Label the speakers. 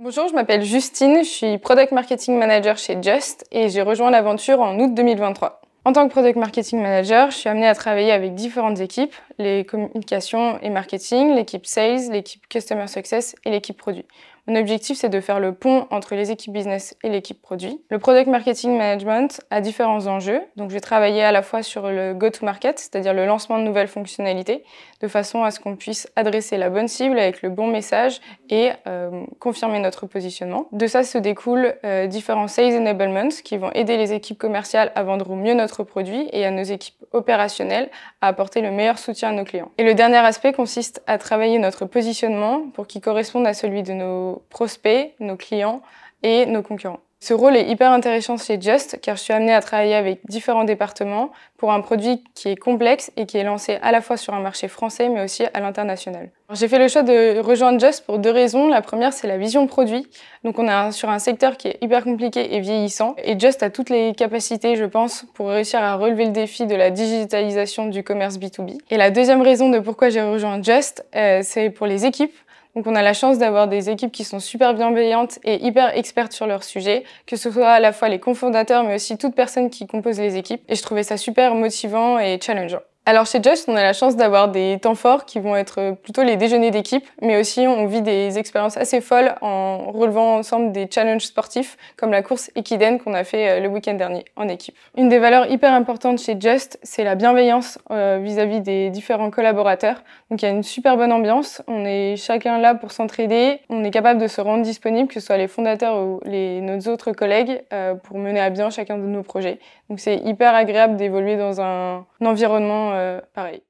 Speaker 1: Bonjour, je m'appelle Justine, je suis Product Marketing Manager chez Just et j'ai rejoint l'aventure en août 2023. En tant que Product Marketing Manager, je suis amenée à travailler avec différentes équipes, les communications et marketing, l'équipe sales, l'équipe Customer Success et l'équipe produit. Mon objectif, c'est de faire le pont entre les équipes business et l'équipe produit. Le product marketing management a différents enjeux. Donc, je vais travailler à la fois sur le go-to-market, c'est-à-dire le lancement de nouvelles fonctionnalités, de façon à ce qu'on puisse adresser la bonne cible avec le bon message et euh, confirmer notre positionnement. De ça se découlent euh, différents sales enablements qui vont aider les équipes commerciales à vendre au mieux notre produit et à nos équipes opérationnelles à apporter le meilleur soutien à nos clients. Et le dernier aspect consiste à travailler notre positionnement pour qu'il corresponde à celui de nos prospects, nos clients et nos concurrents. Ce rôle est hyper intéressant chez Just car je suis amenée à travailler avec différents départements pour un produit qui est complexe et qui est lancé à la fois sur un marché français mais aussi à l'international. J'ai fait le choix de rejoindre Just pour deux raisons. La première, c'est la vision produit. Donc on est sur un secteur qui est hyper compliqué et vieillissant et Just a toutes les capacités, je pense, pour réussir à relever le défi de la digitalisation du commerce B2B. Et la deuxième raison de pourquoi j'ai rejoint Just, euh, c'est pour les équipes. Donc on a la chance d'avoir des équipes qui sont super bienveillantes et hyper expertes sur leur sujet, que ce soit à la fois les cofondateurs mais aussi toute personne qui compose les équipes. Et je trouvais ça super motivant et challengeant. Alors chez Just, on a la chance d'avoir des temps forts qui vont être plutôt les déjeuners d'équipe, mais aussi on vit des expériences assez folles en relevant ensemble des challenges sportifs, comme la course équidène qu'on a fait euh, le week-end dernier en équipe. Une des valeurs hyper importantes chez Just, c'est la bienveillance euh, vis-à-vis des différents collaborateurs. Donc il y a une super bonne ambiance, on est chacun là pour s'entraider, on est capable de se rendre disponible, que ce soit les fondateurs ou les, nos autres collègues, euh, pour mener à bien chacun de nos projets. Donc c'est hyper agréable d'évoluer dans un environnement euh, pareil.